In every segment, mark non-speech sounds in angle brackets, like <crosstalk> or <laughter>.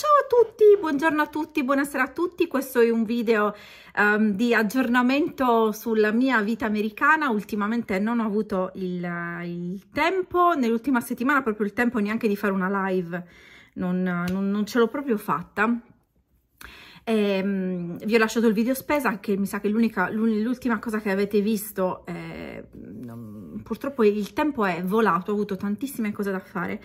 Ciao a tutti, buongiorno a tutti, buonasera a tutti, questo è un video um, di aggiornamento sulla mia vita americana, ultimamente non ho avuto il, il tempo, nell'ultima settimana proprio il tempo neanche di fare una live, non, non, non ce l'ho proprio fatta. E, um, vi ho lasciato il video spesa che mi sa che l'ultima cosa che avete visto eh, purtroppo il tempo è volato, ho avuto tantissime cose da fare.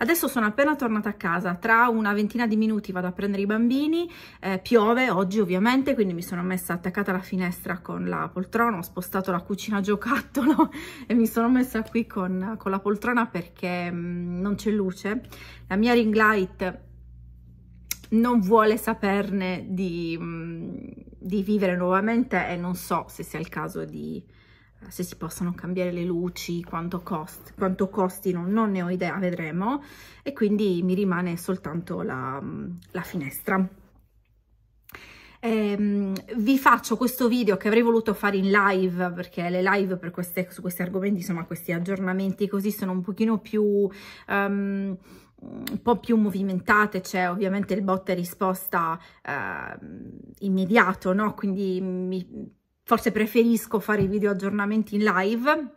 Adesso sono appena tornata a casa, tra una ventina di minuti vado a prendere i bambini, eh, piove oggi ovviamente, quindi mi sono messa attaccata alla finestra con la poltrona, ho spostato la cucina giocattolo <laughs> e mi sono messa qui con, con la poltrona perché mh, mm, non c'è luce. La mia ring light non vuole saperne di, mm, di, vivere nuovamente e non so se sia il caso di, se si possono cambiare le luci, quanto, cost, quanto costino, non ne ho idea, vedremo. E quindi mi rimane soltanto la, la finestra. Ehm, vi faccio questo video che avrei voluto fare in live perché le live per queste, su questi argomenti, insomma questi aggiornamenti così sono un pochino più... Um, un po' più movimentate, c'è cioè ovviamente il botta risposta eh, immediato, no? Quindi mi, forse preferisco fare i video aggiornamenti in live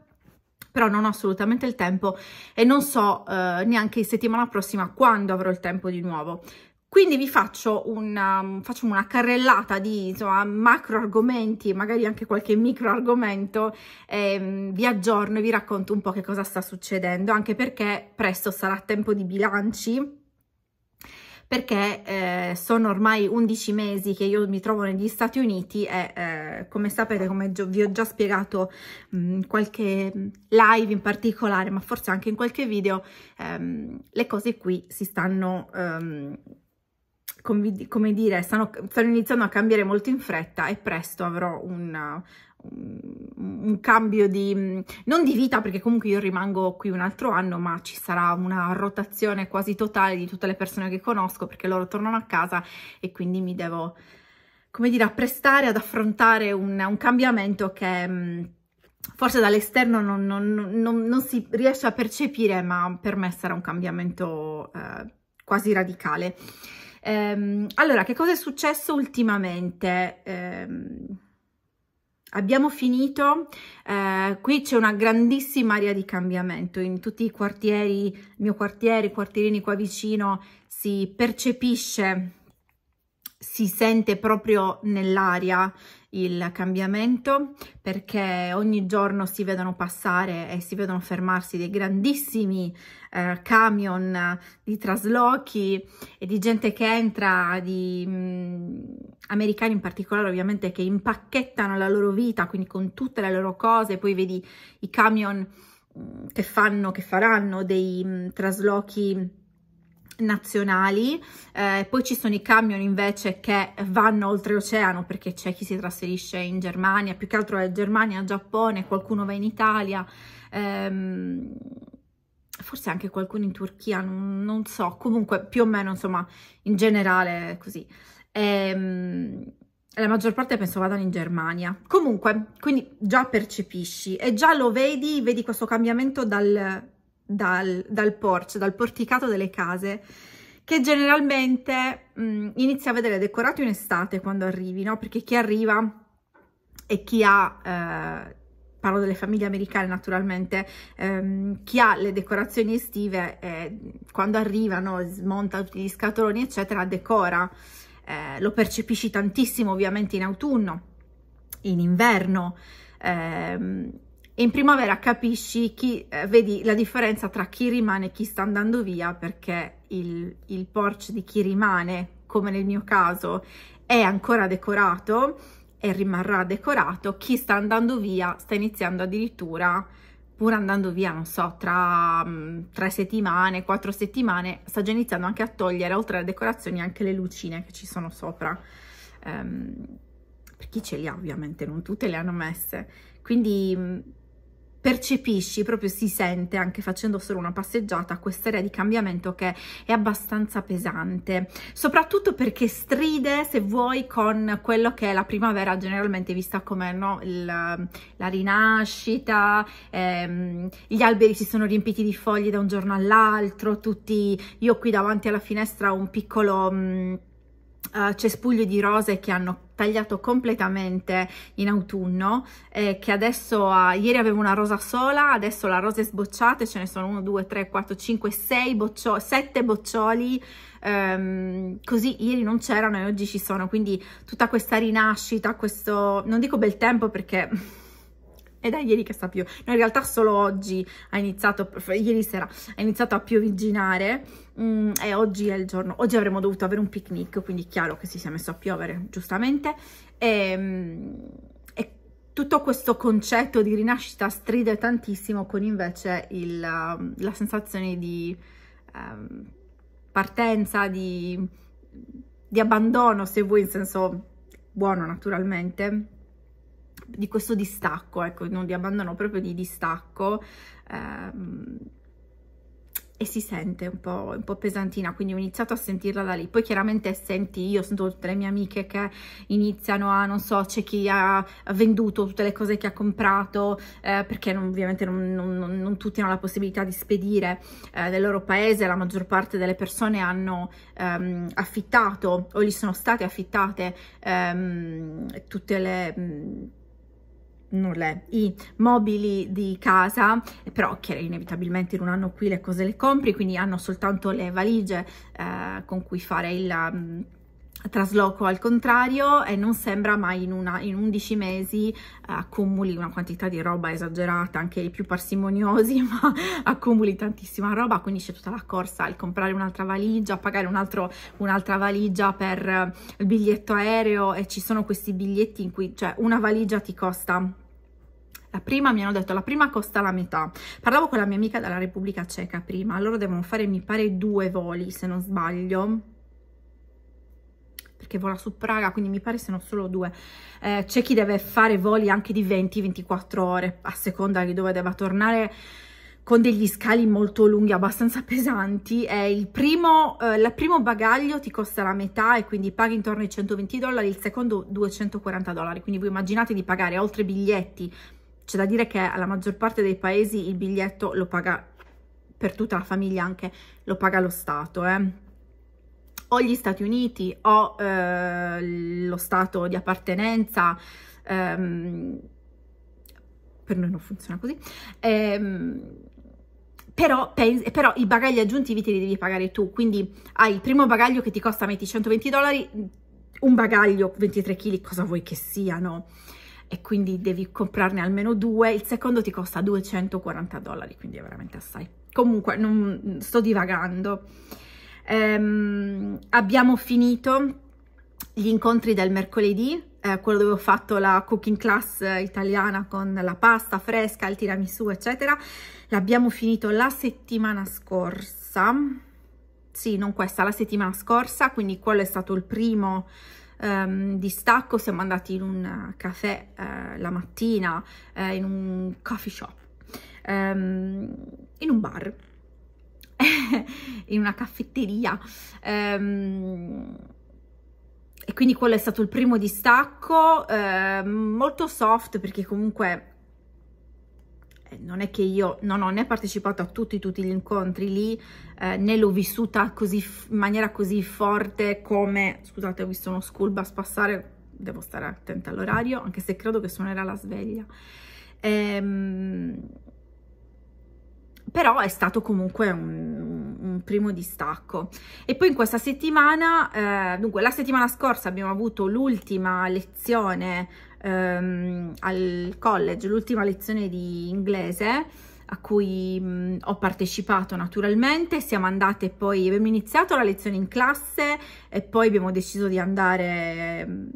però non ho assolutamente il tempo e non so eh, neanche settimana prossima quando avrò il tempo di nuovo. Quindi vi faccio una, faccio una carrellata di insomma, macro argomenti, magari anche qualche micro argomento, ehm, vi aggiorno e vi racconto un po' che cosa sta succedendo, anche perché presto sarà tempo di bilanci, perché eh, sono ormai 11 mesi che io mi trovo negli Stati Uniti e eh, come sapete, come vi ho già spiegato in mm, qualche live in particolare, ma forse anche in qualche video, ehm, le cose qui si stanno... Ehm, come, come dire, stanno, stanno iniziando a cambiare molto in fretta e presto avrò un, un cambio di non di vita perché comunque io rimango qui un altro anno ma ci sarà una rotazione quasi totale di tutte le persone che conosco perché loro tornano a casa e quindi mi devo come dire apprestare ad affrontare un, un cambiamento che mm, forse dall'esterno non, non, non, non, si riesce a percepire ma per me sarà un cambiamento eh, quasi radicale ehm, allora che cosa è successo ultimamente ehm, Abbiamo finito, eh, qui c'è una grandissima area di cambiamento, in tutti i quartieri, il mio quartiere, i quartierini qua vicino, si percepisce, si sente proprio nell'aria il cambiamento perché ogni giorno si vedono passare e si vedono fermarsi dei grandissimi eh, camion eh, di traslochi e di gente che entra, di mh, mm, americani in particolare ovviamente che impacchettano la loro vita, quindi con tutte le loro cose, poi vedi i camion mh, mm, che fanno, che faranno dei mh, mm, traslochi nazionali, eh, poi ci sono i camion invece che vanno oltreoceano perché c'è chi si trasferisce in Germania, più che altro è Germania, Giappone, qualcuno va in Italia, ehm, forse anche qualcuno in Turchia, non, non, so, comunque più o meno insomma in generale così. Ehm, la maggior parte penso vadano in Germania. Comunque, quindi già percepisci e già lo vedi, vedi questo cambiamento dal dal, dal porch, dal porticato delle case, che generalmente mh, inizia a vedere decorato in estate quando arrivi, no? Perché chi arriva e chi ha, eh, parlo delle famiglie americane naturalmente, ehm, chi ha le decorazioni estive eh, quando arrivano, Smonta tutti gli scatoloni, eccetera, decora. Eh, lo percepisci tantissimo ovviamente in autunno, in inverno, ehm, in primavera capisci chi, eh, vedi la differenza tra chi rimane e chi sta andando via perché il, il porch di chi rimane, come nel mio caso, è ancora decorato e rimarrà decorato, chi sta andando via sta iniziando addirittura pur andando via, non so, tra mh, mm, tre settimane, quattro settimane, sta già iniziando anche a togliere, oltre alle decorazioni, anche le lucine che ci sono sopra. Um, per chi ce le ha, ovviamente, non tutte le hanno messe. Quindi mm, percepisci, proprio si sente anche facendo solo una passeggiata questa area di cambiamento che è abbastanza pesante, soprattutto perché stride se vuoi con quello che è la primavera generalmente vista come no, il, la rinascita, ehm, gli alberi si sono riempiti di foglie da un giorno all'altro, tutti, io qui davanti alla finestra ho un piccolo... Mh, mm, Uh, cespugli di rose che hanno tagliato completamente in autunno eh, che adesso uh, ieri avevo una rosa sola adesso la rosa è sbocciata ce ne sono 1 2 3 4 5 6 boccio 7 boccioli um, così ieri non c'erano e oggi ci sono quindi tutta questa rinascita questo non dico bel tempo perché <laughs> è da ieri che sta più, no in realtà solo oggi ha iniziato, ieri sera ha iniziato a piovigginare mm, e oggi è il giorno, oggi avremmo dovuto avere un picnic, quindi è chiaro che si sia messo a piovere, giustamente, e, ehm, e tutto questo concetto di rinascita stride tantissimo con invece il, um, la sensazione di um, partenza, di, di abbandono, se vuoi in senso buono naturalmente, di questo distacco, ecco, non di abbandono, proprio di distacco. Ehm, e si sente un po', un po', pesantina, quindi ho iniziato a sentirla da lì. Poi chiaramente senti, io sento tutte le mie amiche che iniziano a, non so, c'è chi ha venduto tutte le cose che ha comprato, eh, perché non, ovviamente non, non, non, tutti hanno la possibilità di spedire eh, nel loro paese, la maggior parte delle persone hanno ehm, affittato o gli sono state affittate ehm, tutte le... Mh, mm, nulla, i mobili di casa, però che inevitabilmente in un anno qui le cose le compri, quindi hanno soltanto le valigie eh, con cui fare il mm, trasloco al contrario e non sembra mai in, una, in 11 mesi eh, accumuli una quantità di roba esagerata, anche i più parsimoniosi, <laughs> ma accumuli tantissima roba, quindi c'è tutta la corsa al comprare un'altra valigia, pagare un'altra un valigia per eh, il biglietto aereo e ci sono questi biglietti in cui cioè, una valigia ti costa la prima mi hanno detto la prima costa la metà. Parlavo con la mia amica dalla Repubblica Ceca prima, loro devono fare mi pare due voli se non sbaglio perché vola su Praga, quindi mi pare siano solo due. Eh, c'è chi deve fare voli anche di 20-24 ore, a seconda di dove debba tornare, con degli scali molto lunghi, abbastanza <laughs> pesanti. Eh, il, primo, eh, il primo bagaglio ti costa la metà e quindi paghi intorno ai 120 dollari, il secondo 240 dollari. Quindi voi immaginate di pagare oltre biglietti. C'è da dire che alla maggior parte dei paesi il biglietto lo paga per tutta la famiglia anche, lo paga lo Stato, eh o gli Stati Uniti o eh, lo stato di appartenenza, ehm, per noi non funziona così, ehm, però, però, i bagagli aggiuntivi te li devi pagare tu, quindi hai il primo bagaglio che ti costa metti 120 dollari, un bagaglio 23 kg, cosa vuoi che siano? E quindi devi comprarne almeno due, il secondo ti costa 240 dollari, quindi è veramente assai. Comunque, non, sto divagando. Ehm, abbiamo finito gli incontri del mercoledì, eh, quello dove ho fatto la cooking class italiana con la pasta fresca, il tiramisù, eccetera. L'abbiamo finito la settimana scorsa, sì, non questa, la settimana scorsa, quindi quello è stato il primo um, distacco. Siamo andati in un caffè eh, la mattina, eh, in un coffee shop, um, in un bar <laughs> in una caffetteria. Ehm, e quindi quello è stato il primo distacco, eh, molto soft perché comunque eh, non è che io non ho né partecipato a tutti, tutti gli incontri lì, eh, né l'ho vissuta così, in maniera così forte come, scusate ho visto uno school bus passare, devo stare attenta all'orario, anche se credo che suonerà la sveglia. Ehm, però è stato comunque un, un primo distacco. E poi in questa settimana, eh, dunque la settimana scorsa abbiamo avuto l'ultima lezione ehm, al college, l'ultima lezione di inglese, a cui mh, mm, ho partecipato naturalmente, siamo andate poi, abbiamo iniziato la lezione in classe e poi abbiamo deciso di andare mm,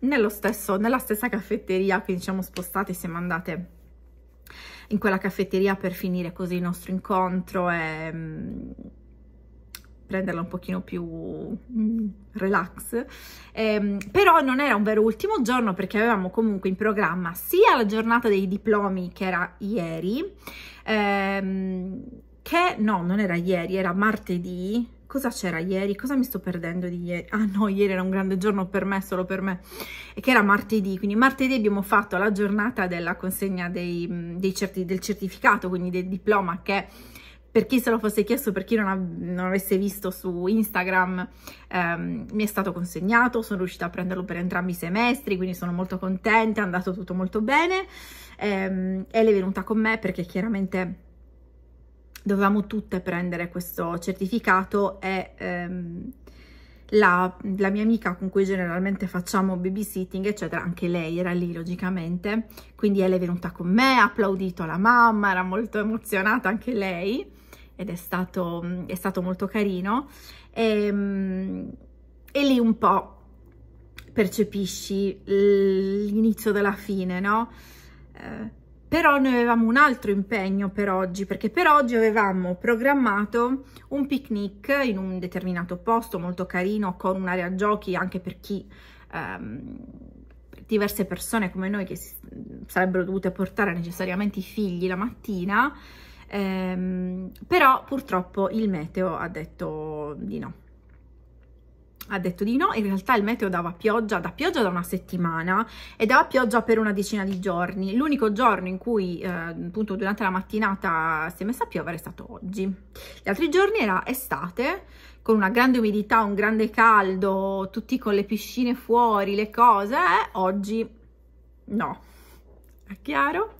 nello stesso, nella stessa caffetteria, quindi ci siamo spostate e siamo andate in quella caffetteria per finire così il nostro incontro e mm, prenderla un pochino più mm, relax. E, ehm, però non era un vero ultimo giorno perché avevamo comunque in programma sia la giornata dei diplomi che era ieri, ehm, che no, non era ieri, era martedì, cosa c'era ieri? Cosa mi sto perdendo di ieri? Ah no, ieri era un grande giorno per me, solo per me, e che era martedì, quindi martedì abbiamo fatto la giornata della consegna dei, dei certi, del certificato, quindi del diploma che per chi se lo fosse chiesto, per chi non, av non avesse visto su Instagram, ehm, mi è stato consegnato, sono riuscita a prenderlo per entrambi i semestri, quindi sono molto contenta, è andato tutto molto bene, ehm, e lei è venuta con me perché chiaramente dovevamo tutte prendere questo certificato e ehm, la, la, mia amica con cui generalmente facciamo babysitting eccetera anche lei era lì logicamente quindi è venuta con me ha applaudito la mamma era molto emozionata anche lei ed è stato, è stato molto carino e, ehm, e lì un po' percepisci l'inizio della fine no? Eh, però noi avevamo un altro impegno per oggi perché per oggi avevamo programmato un picnic in un determinato posto molto carino con un'area giochi anche per chi ehm, diverse persone come noi che si, sarebbero dovute portare necessariamente i figli la mattina ehm, però purtroppo il meteo ha detto di no ha detto di no, in realtà il meteo dava pioggia, da pioggia da una settimana e dava pioggia per una decina di giorni. L'unico giorno in cui eh, appunto durante la mattinata si è messa a piovere è stato oggi. Gli altri giorni era estate con una grande umidità, un grande caldo, tutti con le piscine fuori, le cose, eh, oggi no, è chiaro?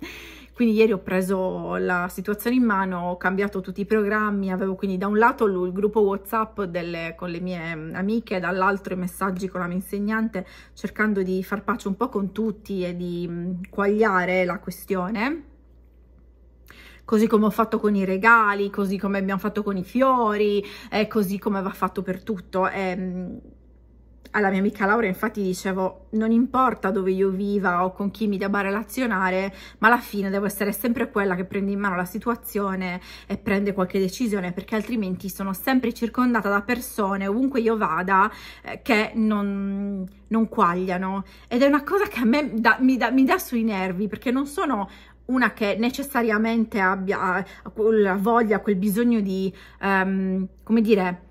Quindi ieri ho preso la situazione in mano, ho cambiato tutti i programmi, avevo quindi da un lato il gruppo WhatsApp delle, con le mie mm, amiche, dall'altro i messaggi con la mia insegnante, cercando di far pace un po' con tutti e di mm, quagliare la questione così come ho fatto con i regali, così come abbiamo fatto con i fiori, e così come va fatto per tutto. E, mm, alla mia amica Laura infatti dicevo non importa dove io viva o con chi mi debba relazionare ma alla fine devo essere sempre quella che prende in mano la situazione e prende qualche decisione perché altrimenti sono sempre circondata da persone ovunque io vada eh, che non, non, quagliano ed è una cosa che a me da, mi, da, mi dà sui nervi perché non sono una che necessariamente abbia quella voglia, quel bisogno di, um, come dire,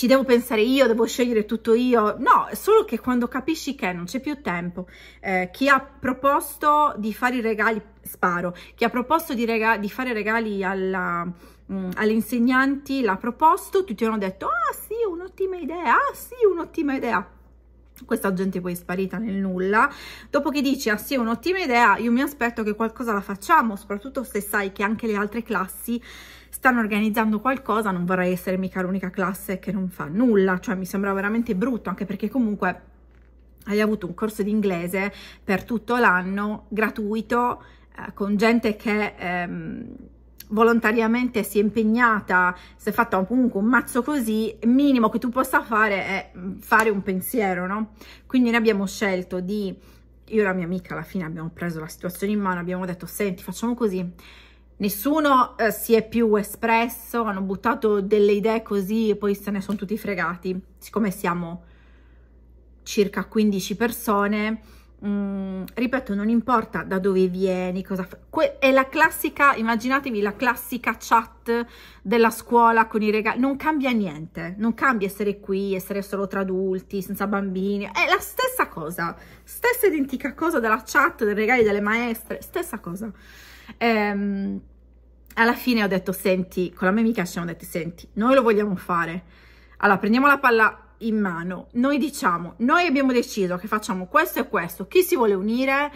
ci devo pensare io, devo scegliere tutto io, no, è solo che quando capisci che non c'è più tempo, eh, chi ha proposto di fare i regali, sparo, chi ha proposto di, rega di fare regali alla, mh, mm, alle insegnanti l'ha proposto, tutti hanno detto, ah sì, un'ottima idea, ah sì, un'ottima idea, questa gente poi è sparita nel nulla dopo che dici ah sì un'ottima idea io mi aspetto che qualcosa la facciamo soprattutto se sai che anche le altre classi stanno organizzando qualcosa, non vorrei essere mica l'unica classe che non fa nulla, cioè mi sembra veramente brutto, anche perché comunque hai avuto un corso di inglese per tutto l'anno, gratuito, eh, con gente che... Ehm, volontariamente si è impegnata, si è fatta comunque un mazzo così, minimo che tu possa fare è mm, fare un pensiero, no? Quindi noi abbiamo scelto di, io e la mia amica alla fine abbiamo preso la situazione in mano, abbiamo detto senti facciamo così, nessuno eh, si è più espresso, hanno buttato delle idee così e poi se ne sono tutti fregati. Siccome siamo circa 15 persone, mh, mm, ripeto, non importa da dove vieni, cosa fai. È la classica, immaginatevi la classica chat della scuola con i regali. Non cambia niente, non cambia essere qui, essere solo tra adulti, senza bambini. È la stessa cosa, stessa identica cosa della chat, dei regali delle maestre, stessa cosa. Ehm, alla fine ho detto, senti, con la mia amica ci siamo detti, senti, noi lo vogliamo fare. Allora, prendiamo la palla in mano, noi diciamo, noi abbiamo deciso che facciamo questo e questo, chi si vuole unire,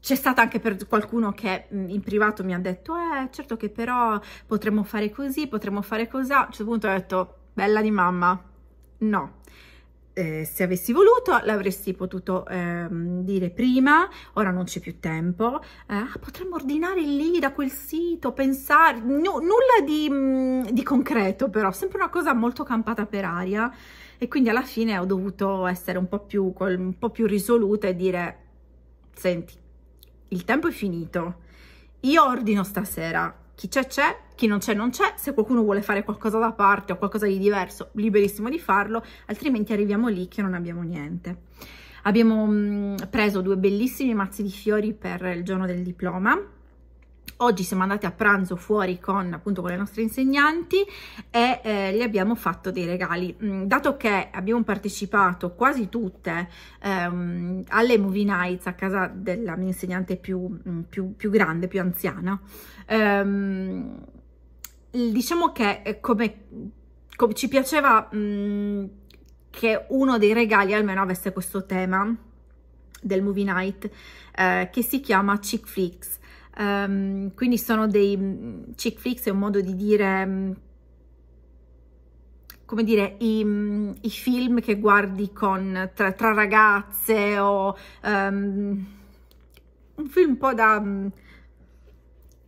c'è stato anche per qualcuno che mm, in privato mi ha detto, eh, certo che però potremmo fare così, potremmo fare così, a un certo punto ho detto, bella di mamma, no, eh, se avessi voluto l'avresti potuto ehm, dire prima, ora non c'è più tempo, eh, ah, potremmo ordinare lì da quel sito, pensare, no, nulla di, mh, mm, di, concreto però, sempre una cosa molto campata per aria e quindi alla fine ho dovuto essere un po' più, un po più risoluta e dire, senti, il tempo è finito, io ordino stasera, chi c'è c'è, chi non c'è non c'è, se qualcuno vuole fare qualcosa da parte o qualcosa di diverso, liberissimo di farlo, altrimenti arriviamo lì che non abbiamo niente. Abbiamo mh, mm, preso due bellissimi mazzi di fiori per il giorno del diploma, Oggi siamo andati a pranzo fuori con appunto con le nostre insegnanti e eh, gli abbiamo fatto dei regali. Mm, dato che abbiamo partecipato quasi tutte ehm, alle movie nights a casa della mia insegnante più, mm, più, più grande, più anziana, ehm, diciamo che eh, come, come ci piaceva mh, mm, che uno dei regali almeno avesse questo tema del movie night eh, che si chiama chick flicks Um, quindi sono dei mm, chick flicks, è un modo di dire, mm, come dire, i, mm, i film che guardi con, tra, tra ragazze o um, un film un po' da...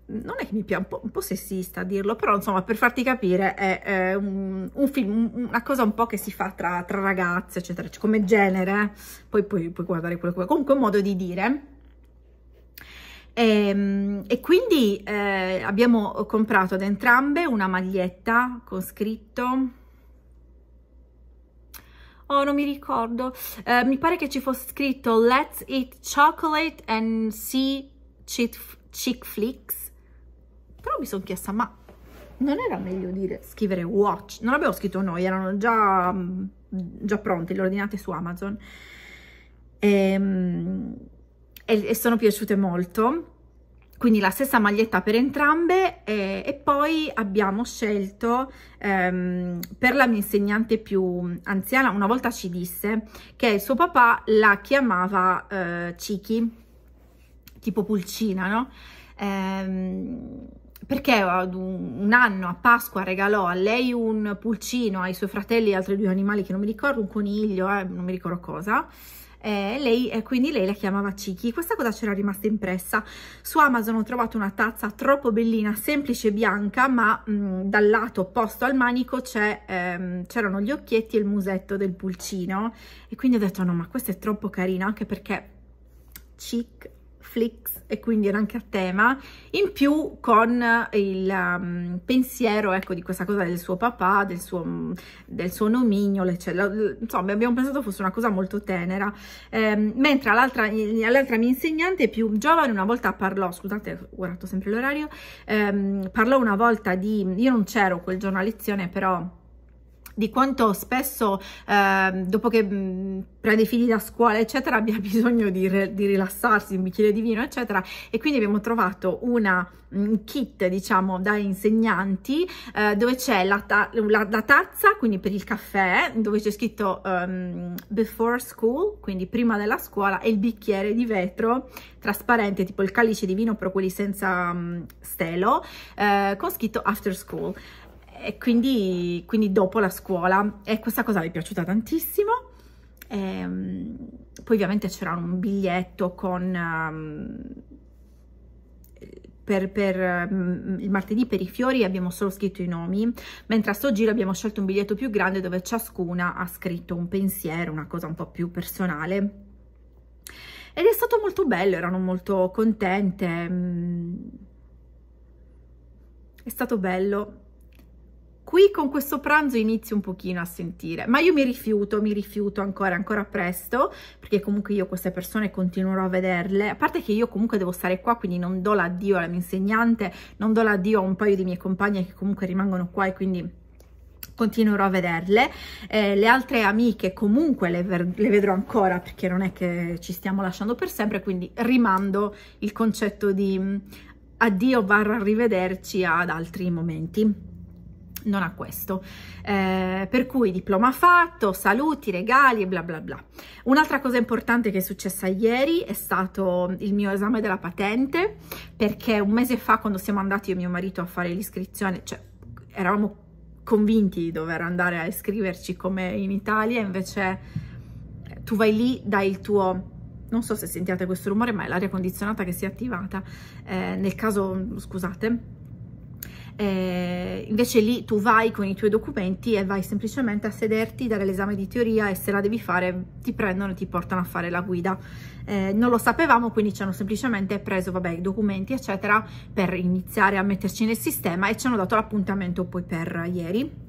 Non è che mi piace, un, un po', sessista a dirlo, però insomma per farti capire è, è un, un, film, una cosa un po' che si fa tra, tra ragazze, eccetera, cioè, come genere, poi puoi guardare quello che vuoi. Comunque un modo di dire e, ehm, e quindi eh, abbiamo comprato ad entrambe una maglietta con scritto Oh, non mi ricordo. Eh, mi pare che ci fosse scritto Let's eat chocolate and see chick flicks. Però mi sono chiesta, ma non era meglio dire scrivere watch? Non l'abbiamo scritto noi, erano già, mm, già pronti, le ordinate su Amazon. Ehm e, e sono piaciute molto quindi la stessa maglietta per entrambe e, e poi abbiamo scelto ehm, per la mia insegnante più anziana una volta ci disse che suo papà la chiamava eh, Chiki tipo pulcina no? Ehm, perché ad un, un anno a Pasqua regalò a lei un pulcino ai suoi fratelli e altri due animali che non mi ricordo un coniglio eh, non mi ricordo cosa e eh, lei, eh, quindi lei la chiamava Chiki. Questa cosa c'era rimasta impressa. Su Amazon ho trovato una tazza troppo bellina, semplice e bianca, ma mh, mm, dal lato opposto al manico ehm, c'erano ehm, gli occhietti e il musetto del pulcino. E quindi ho detto no, ma questa è troppo carina, anche perché chic Flix e quindi era anche a tema, in più con il um, pensiero ecco, di questa cosa del suo papà, del suo, mm, del suo nomignolo, eccetera. insomma abbiamo pensato fosse una cosa molto tenera, eh, mentre all'altra mia insegnante più giovane una volta parlò, scusate ho guardato sempre l'orario, ehm, parlò una volta di, io non c'ero quel giorno a lezione però di quanto spesso eh, dopo che mh, mhmm, prende i figli da scuola eccetera abbia <laughs> bisogno di, re, di, rilassarsi un bicchiere di vino eccetera e quindi abbiamo trovato una un kit diciamo da insegnanti eh, dove c'è la, ta la, la, tazza quindi per il caffè dove c'è scritto um, before school quindi prima della scuola e il bicchiere di vetro trasparente tipo il calice di vino però quelli senza um, stelo eh, con scritto after school e quindi, quindi, dopo la scuola e questa cosa mi è piaciuta tantissimo e, ehm, poi ovviamente c'era un biglietto con ehm, per, per mm, il martedì per i fiori abbiamo solo scritto i nomi, mentre a sto giro abbiamo scelto un biglietto più grande dove ciascuna ha scritto un pensiero, una cosa un po' più personale. Ed è stato molto bello, erano molto contente. Mm. È stato bello, Qui con questo pranzo inizio un pochino a sentire, ma io mi rifiuto, mi rifiuto ancora, ancora presto, perché comunque io queste persone continuerò a vederle, a parte che io comunque devo stare qua, quindi non do l'addio alla mia insegnante, non do l'addio a un paio di mie compagne che comunque rimangono qua e quindi continuerò a vederle eh, le altre amiche comunque le, le, vedrò ancora perché non è che ci stiamo lasciando per sempre quindi rimando il concetto di mm, addio barra arrivederci ad altri momenti non ha questo. Eh, per cui diploma fatto, saluti, regali e bla bla bla. Un'altra cosa importante che è successa ieri è stato il mio esame della patente, perché un mese fa quando siamo andati io e mio marito a fare l'iscrizione, cioè eravamo convinti di dover andare a iscriverci come in Italia, invece eh, tu vai lì, dai il tuo non so se sentiate questo rumore, ma è l'aria condizionata che si è attivata, eh, nel caso, scusate, eh, invece lì tu vai con i tuoi documenti e vai semplicemente a sederti, dare l'esame di teoria e se la devi fare ti prendono e ti portano a fare la guida. Eh, non lo sapevamo quindi ci hanno semplicemente preso vabbè, i documenti eccetera per iniziare a metterci nel sistema e ci hanno dato l'appuntamento poi per ieri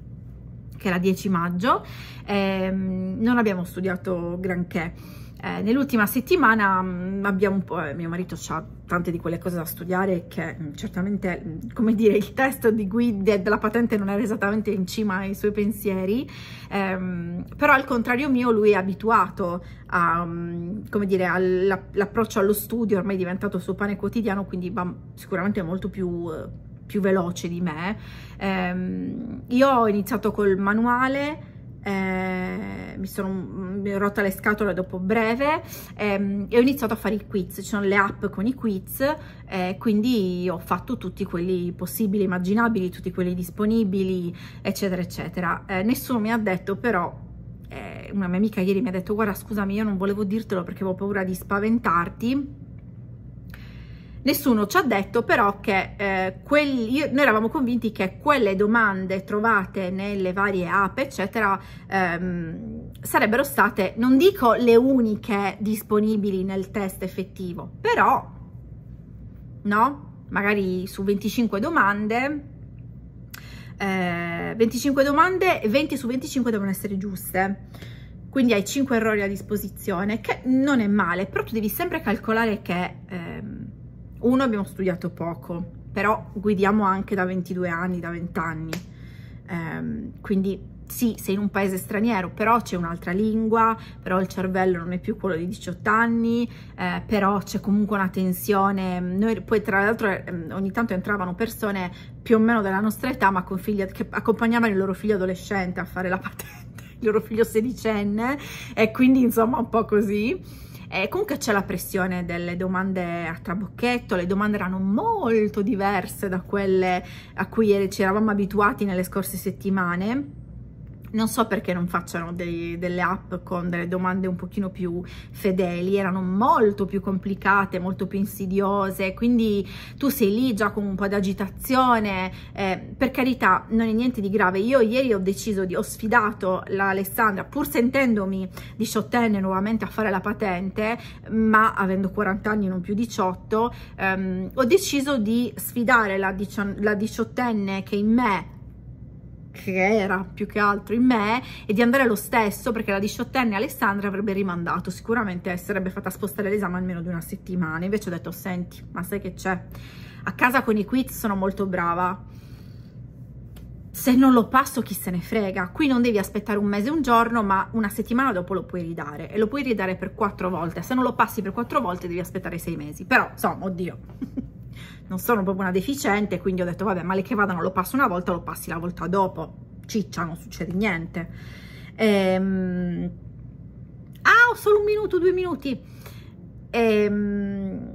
che era 10 maggio, eh, non abbiamo studiato granché. Eh, nell'ultima settimana mh, mm, abbiamo un po', eh, mio marito ha tante di quelle cose da studiare che mh, mm, certamente, mh, mm, come dire, il testo di guida della patente non era esattamente in cima ai suoi pensieri, ehm, però al contrario mio lui è abituato a, come dire, all'approccio allo studio, ormai è diventato il suo pane quotidiano, quindi va sicuramente molto più... Eh, più veloce di me. Ehm, io ho iniziato col manuale, eh, mi sono rotta le scatole dopo breve ehm, e ho iniziato a fare i quiz, ci sono le app con i quiz, eh, quindi ho fatto tutti quelli possibili, immaginabili, tutti quelli disponibili, eccetera, eccetera. Eh, nessuno mi ha detto però eh, una mia amica ieri mi ha detto guarda scusami io non volevo dirtelo perché avevo paura di spaventarti Nessuno ci ha detto però che eh, quelli, noi eravamo convinti che quelle domande trovate nelle varie app, eccetera, ehm, sarebbero state, non dico le uniche disponibili nel test effettivo, però, no? Magari su 25 domande, eh, 25 domande, 20 su 25 devono essere giuste quindi hai 5 errori a disposizione, che non è male, però tu devi sempre calcolare che ehm, uno abbiamo studiato poco, però guidiamo anche da 22 anni, da 20 anni, ehm, quindi sì, sei in un paese straniero, però c'è un'altra lingua, però il cervello non è più quello di 18 anni, eh, però c'è comunque una tensione. Noi, poi tra l'altro ehm, ogni tanto entravano persone più o meno della nostra età, ma con figli che accompagnavano il loro figlio adolescente a fare la patente, <laughs> il loro figlio sedicenne, e quindi insomma un po' così. Eh, comunque c'è la pressione delle domande a trabocchetto, le domande erano molto diverse da quelle a cui ci eravamo abituati nelle scorse settimane non so perché non facciano dei, delle app con delle domande un pochino più fedeli, erano molto più complicate, molto più insidiose, quindi tu sei lì già con un po' di agitazione, eh, per carità non è niente di grave, io ieri ho deciso di, ho sfidato l'Alessandra pur sentendomi diciottenne nuovamente a fare la patente, ma avendo 40 anni non più 18, ehm, ho deciso di sfidare la, diciottenne che in me che era più che altro in me e di andare lo stesso perché la diciottenne Alessandra avrebbe rimandato sicuramente sarebbe fatta spostare l'esame almeno di una settimana invece ho detto senti ma sai che c'è a casa con i quiz sono molto brava se non lo passo chi se ne frega qui non devi aspettare un mese un giorno ma una settimana dopo lo puoi ridare e lo puoi ridare per quattro volte se non lo passi per quattro volte devi aspettare sei mesi però insomma oddio <laughs> non sono proprio una deficiente, quindi ho detto vabbè male che vada non lo passo una volta, lo passi la volta dopo, ciccia, non succede niente. Ehm... Ah, ho solo un minuto, due minuti. Ehm...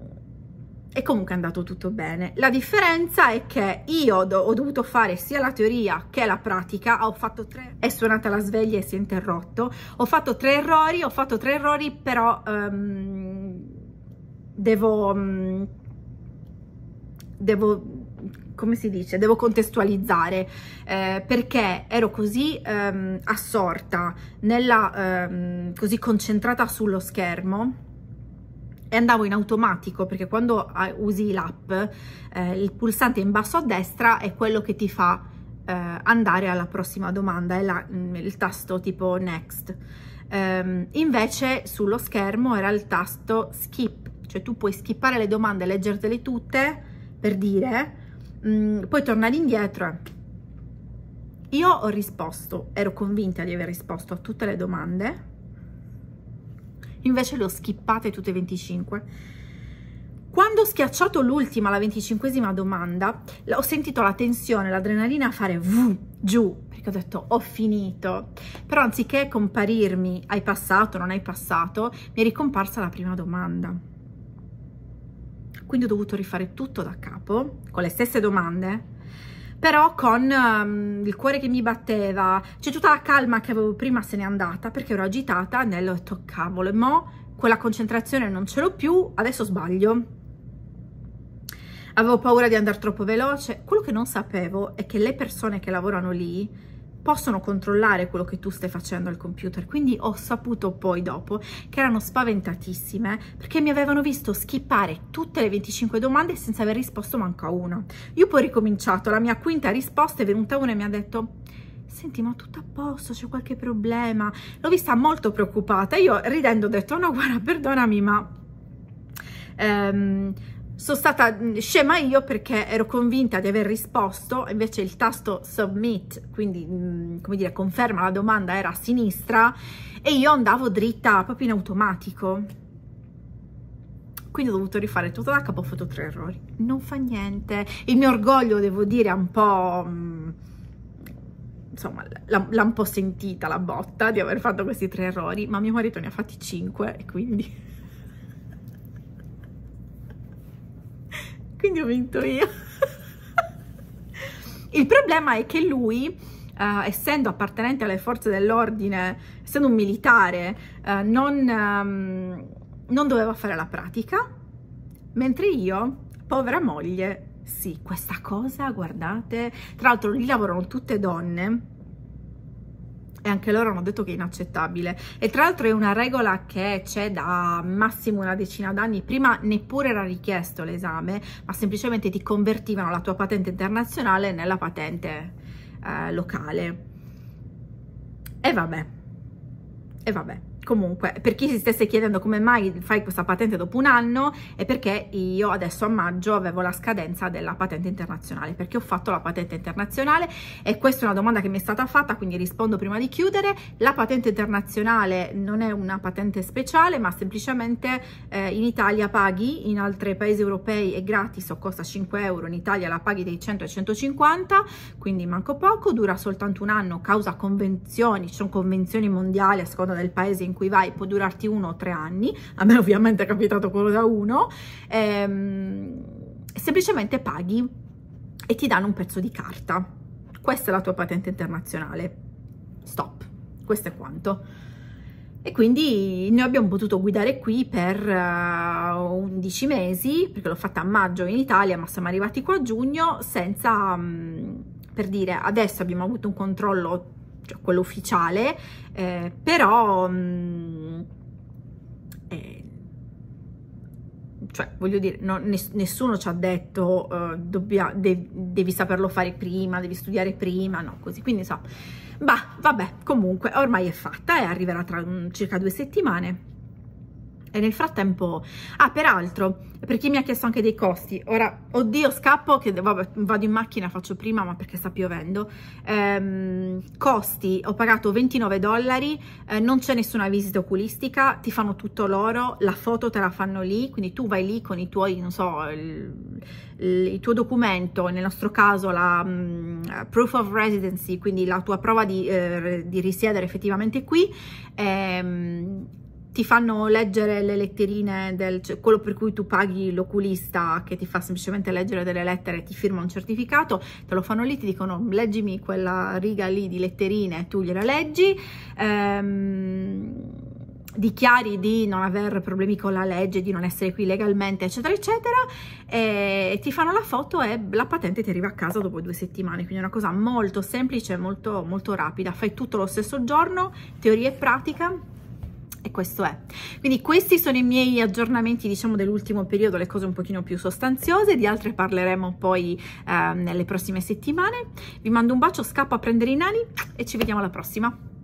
E comunque è andato tutto bene. La differenza è che io ho dovuto fare sia la teoria che la pratica, ho fatto tre, è suonata la sveglia e si è interrotto, ho fatto tre errori, ho fatto tre errori, però um, devo... Um, devo come si dice, devo contestualizzare eh, perché ero così ehm, assorta, nella, ehm, così concentrata sullo schermo e andavo in automatico perché quando ah, usi l'app eh, il pulsante in basso a destra è quello che ti fa eh, andare alla prossima domanda, è la, mm, il tasto tipo next. Um, invece sullo schermo era il tasto skip, cioè tu puoi skippare le domande, leggertele tutte per dire, mh, mm, poi tornare indietro. Io ho risposto, ero convinta di aver risposto a tutte le domande, invece le ho skippate tutte e 25. Quando ho schiacciato l'ultima, la 25esima domanda, ho sentito la tensione, l'adrenalina fare vuh, giù, perché ho detto ho finito. Però anziché comparirmi hai passato, non hai passato, mi è ricomparsa la prima domanda quindi ho dovuto rifare tutto da capo, con le stesse domande, però con um, il cuore che mi batteva, c'è tutta la calma che avevo prima se n'è andata perché ero agitata, Nello ho detto cavolo, mo quella concentrazione non ce l'ho più, adesso sbaglio. Avevo paura di andare troppo veloce, quello che non sapevo è che le persone che lavorano lì possono controllare quello che tu stai facendo al computer. Quindi ho saputo poi dopo che erano spaventatissime perché mi avevano visto skippare tutte le 25 domande senza aver risposto manco a una. Io poi ho ricominciato, la mia quinta risposta è venuta una e mi ha detto senti ma tutto a posto, c'è qualche problema? L'ho vista molto preoccupata, io ridendo ho detto no guarda perdonami ma... Um, sono stata mm, scema io perché ero convinta di aver risposto, invece il tasto submit, quindi mm, come dire conferma la domanda era a sinistra e io andavo dritta proprio in automatico. Quindi ho dovuto rifare tutto da capo, ho fatto tre errori. Non fa niente. Il mio orgoglio, devo dire, è un po'... Mm, insomma, l'ha un po' sentita la botta di aver fatto questi tre errori, ma mio marito ne ha fatti cinque, e quindi... quindi ho vinto io. Il problema è che lui, uh, essendo appartenente alle forze dell'ordine, essendo un militare, uh, non, um, non doveva fare la pratica, mentre io, povera moglie, sì, questa cosa, guardate, tra l'altro lì lavorano tutte donne, e anche loro hanno detto che è inaccettabile e tra l'altro è una regola che c'è da massimo una decina d'anni prima neppure era richiesto l'esame ma semplicemente ti convertivano la tua patente internazionale nella patente eh, locale e vabbè e vabbè comunque, per chi si stesse chiedendo come mai fai questa patente dopo un anno, è perché io adesso a maggio avevo la scadenza della patente internazionale, perché ho fatto la patente internazionale e questa è una domanda che mi è stata fatta, quindi rispondo prima di chiudere. La patente internazionale non è una patente speciale, ma semplicemente eh, in Italia paghi, in altri paesi europei è gratis o costa 5 euro, in Italia la paghi dei 100 ai 150, quindi manco poco, dura soltanto un anno, causa convenzioni, ci sono convenzioni mondiali a seconda del paese in in cui vai può durarti uno o tre anni, a me <laughs> ovviamente è capitato quello da uno, ehm, semplicemente paghi e ti danno un pezzo di carta. Questa è la tua patente internazionale. Stop. Questo è quanto. E quindi noi abbiamo potuto guidare qui per uh, eh, 11 mesi, perché l'ho fatta a maggio in Italia, ma siamo arrivati qua a giugno senza, um, per dire, adesso abbiamo avuto un controllo cioè quello ufficiale, eh, però... Mh, mm, eh, cioè, voglio dire, no, ness nessuno ci ha detto uh, dobbia, de devi saperlo fare prima, devi studiare prima, no, così, quindi so, bah, vabbè, comunque, ormai è fatta e arriverà tra um, circa due settimane, e nel frattempo, ah peraltro, per chi mi ha chiesto anche dei costi, ora, oddio scappo che vabbè, vado in macchina, faccio prima ma perché sta piovendo, ehm, costi, ho pagato 29 dollari, eh, non c'è nessuna visita oculistica, ti fanno tutto loro, la foto te la fanno lì, quindi tu vai lì con i tuoi, non so, il, il tuo documento, nel nostro caso la um, proof of residency, quindi la tua prova di, eh, di risiedere effettivamente qui, ehm, ti fanno leggere le letterine del cioè quello per cui tu paghi l'oculista che ti fa semplicemente leggere delle lettere e ti firma un certificato, te lo fanno lì, ti dicono leggimi quella riga lì di letterine, tu gliela leggi. Ehm, dichiari di non aver problemi con la legge, di non essere qui legalmente, eccetera, eccetera, e ti fanno la foto e la patente ti arriva a casa dopo due settimane, quindi è una cosa molto semplice, molto, molto rapida, fai tutto lo stesso giorno, teoria e pratica, e questo è. Quindi questi sono i miei aggiornamenti diciamo dell'ultimo periodo, le cose un pochino più sostanziose, di altre parleremo poi eh, nelle prossime settimane. Vi mando un bacio, scappo a prendere i nani e ci vediamo alla prossima.